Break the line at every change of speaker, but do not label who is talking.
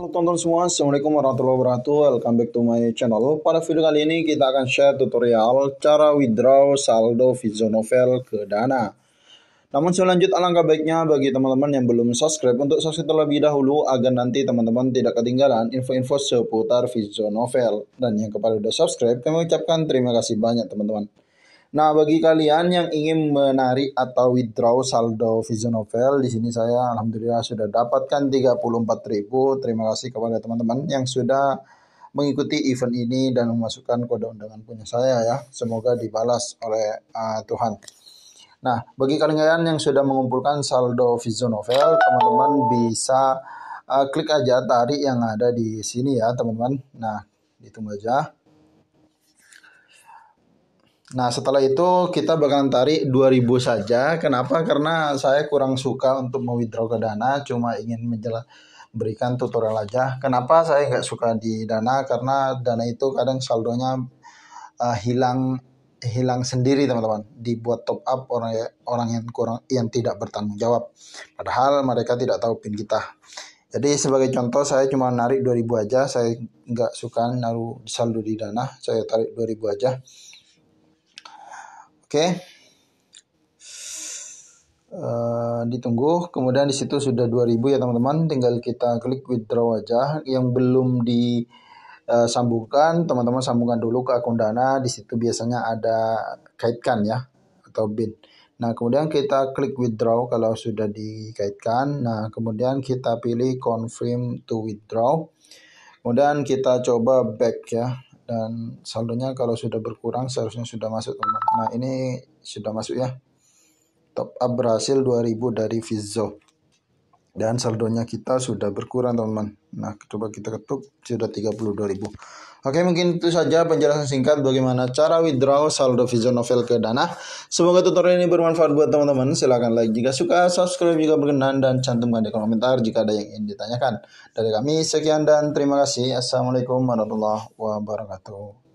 Halo tonton semua, Assalamualaikum warahmatullahi wabarakatuh Welcome back to my channel Pada video kali ini kita akan share tutorial Cara withdraw saldo novel ke Dana Namun sebelum alangkah baiknya bagi teman-teman yang belum subscribe Untuk subscribe terlebih dahulu Agar nanti teman-teman tidak ketinggalan info-info seputar novel Dan yang kepada sudah subscribe Kami ucapkan terima kasih banyak teman-teman Nah, bagi kalian yang ingin menarik atau withdraw saldo Vision Novel, di sini saya alhamdulillah sudah dapatkan 34.000. Terima kasih kepada teman-teman yang sudah mengikuti event ini dan memasukkan kode undangan punya saya ya. Semoga dibalas oleh uh, Tuhan. Nah, bagi kalian yang sudah mengumpulkan saldo Vision Novel, teman-teman bisa uh, klik aja tarik yang ada di sini ya, teman-teman. Nah, ditunggu aja. Nah setelah itu kita bakalan tarik 2000 saja. Kenapa? Karena saya kurang suka untuk mewithdraw ke Dana. Cuma ingin menjelaskan berikan tutorial aja. Kenapa saya nggak suka di Dana? Karena Dana itu kadang saldonya uh, hilang hilang sendiri teman-teman dibuat top up orang ya, orang yang kurang yang tidak bertanggung jawab padahal mereka tidak tahu pin kita jadi sebagai contoh saya cuma narik 2000 aja saya nggak suka naruh saldo di dana saya tarik 2000 aja Oke. Uh, ditunggu kemudian di situ sudah 2000 ya teman-teman tinggal kita klik withdraw aja yang belum disambungkan, eh, teman-teman sambungkan dulu ke akun dana di situ biasanya ada kaitkan ya atau bin nah kemudian kita klik withdraw kalau sudah dikaitkan nah kemudian kita pilih confirm to withdraw kemudian kita coba back ya dan saldonya kalau sudah berkurang seharusnya sudah masuk teman. Nah ini sudah masuk ya. Top up berhasil 2000 dari Vizzo. Dan saldonya kita sudah berkurang teman-teman. Nah coba kita ketuk sudah 32.000. Oke, mungkin itu saja penjelasan singkat bagaimana cara withdraw saldo Vision Novel ke Dana. Semoga tutorial ini bermanfaat buat teman-teman. Silahkan like jika suka, subscribe jika berkenan, dan cantumkan di komentar jika ada yang ingin ditanyakan. Dari kami, sekian dan terima kasih. Assalamualaikum warahmatullahi wabarakatuh.